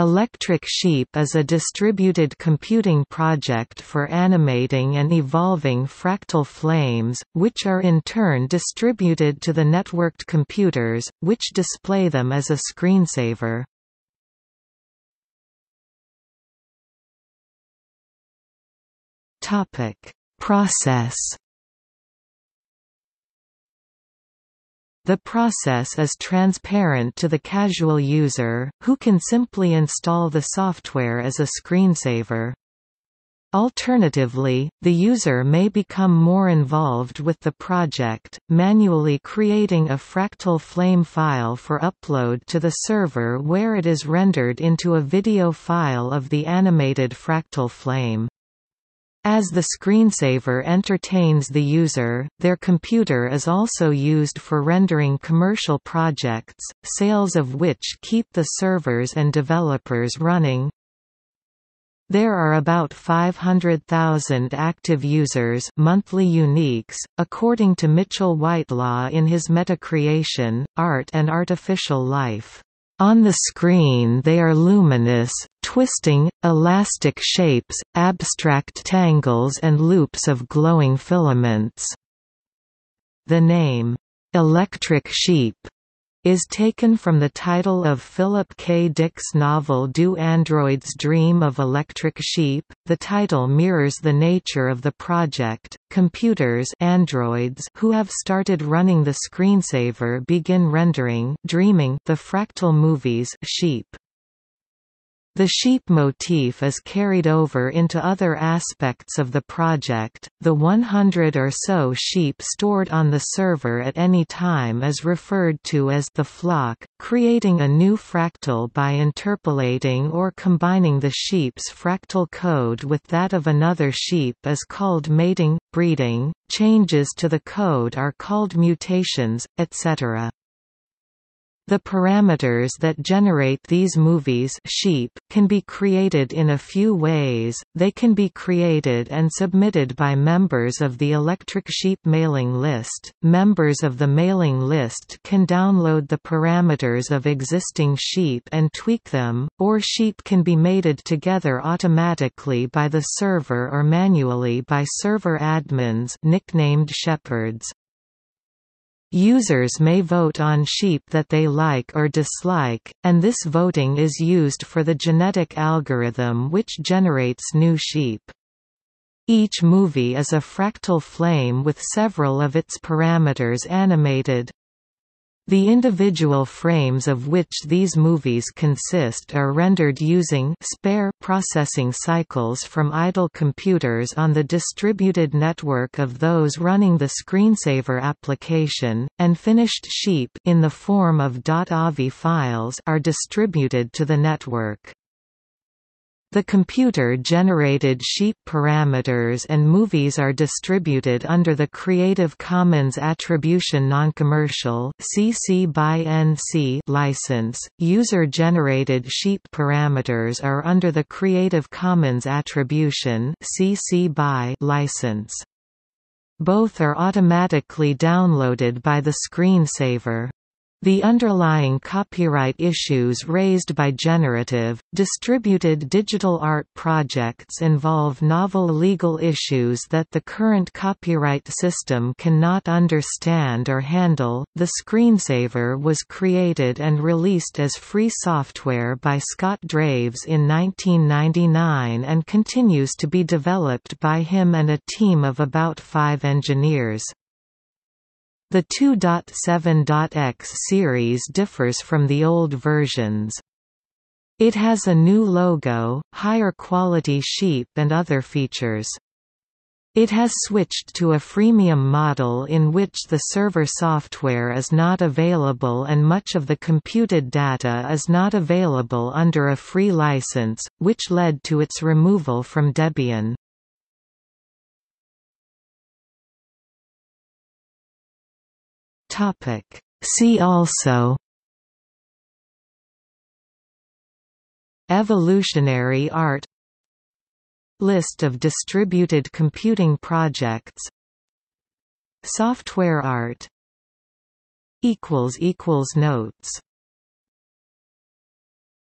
Electric Sheep is a distributed computing project for animating and evolving fractal flames, which are in turn distributed to the networked computers, which display them as a screensaver. Process The process is transparent to the casual user, who can simply install the software as a screensaver. Alternatively, the user may become more involved with the project, manually creating a fractal flame file for upload to the server where it is rendered into a video file of the animated fractal flame. As the screensaver entertains the user, their computer is also used for rendering commercial projects, sales of which keep the servers and developers running. There are about 500,000 active users monthly uniques, according to Mitchell Whitelaw in his Metacreation, Art and Artificial Life. On the screen they are luminous, twisting, elastic shapes, abstract tangles and loops of glowing filaments. The name, "'electric sheep' is taken from the title of Philip K. Dick's novel Do Androids Dream of Electric Sheep? The title mirrors the nature of the project. Computers androids who have started running the screensaver begin rendering dreaming the fractal movies sheep. The sheep motif is carried over into other aspects of the project. The 100 or so sheep stored on the server at any time is referred to as the flock, creating a new fractal by interpolating or combining the sheep's fractal code with that of another sheep is called mating, breeding, changes to the code are called mutations, etc. The parameters that generate these movies sheep can be created in a few ways, they can be created and submitted by members of the Electric Sheep mailing list. Members of the mailing list can download the parameters of existing sheep and tweak them, or sheep can be mated together automatically by the server or manually by server admins nicknamed shepherds. Users may vote on sheep that they like or dislike, and this voting is used for the genetic algorithm which generates new sheep. Each movie is a fractal flame with several of its parameters animated. The individual frames of which these movies consist are rendered using spare processing cycles from idle computers on the distributed network of those running the screensaver application, and finished sheep in the form of .avi files are distributed to the network. The computer-generated sheep parameters and movies are distributed under the Creative Commons Attribution Non-Commercial (CC by NC) license. User-generated sheep parameters are under the Creative Commons Attribution (CC by) license. Both are automatically downloaded by the screensaver. The underlying copyright issues raised by generative, distributed digital art projects involve novel legal issues that the current copyright system cannot understand or handle. The Screensaver was created and released as free software by Scott Draves in 1999 and continues to be developed by him and a team of about five engineers. The 2.7.x series differs from the old versions. It has a new logo, higher quality sheep and other features. It has switched to a freemium model in which the server software is not available and much of the computed data is not available under a free license, which led to its removal from Debian. Topic. See also Evolutionary art List of distributed computing projects Software art Notes